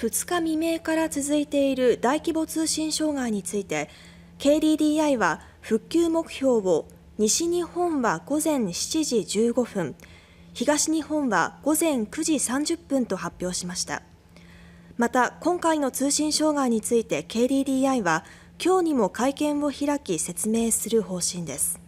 2日未明から続いている大規模通信障害について KDDI は復旧目標を西日本は午前7時15分東日本は午前9時30分と発表しましたまた今回の通信障害について KDDI は今日にも会見を開き説明する方針です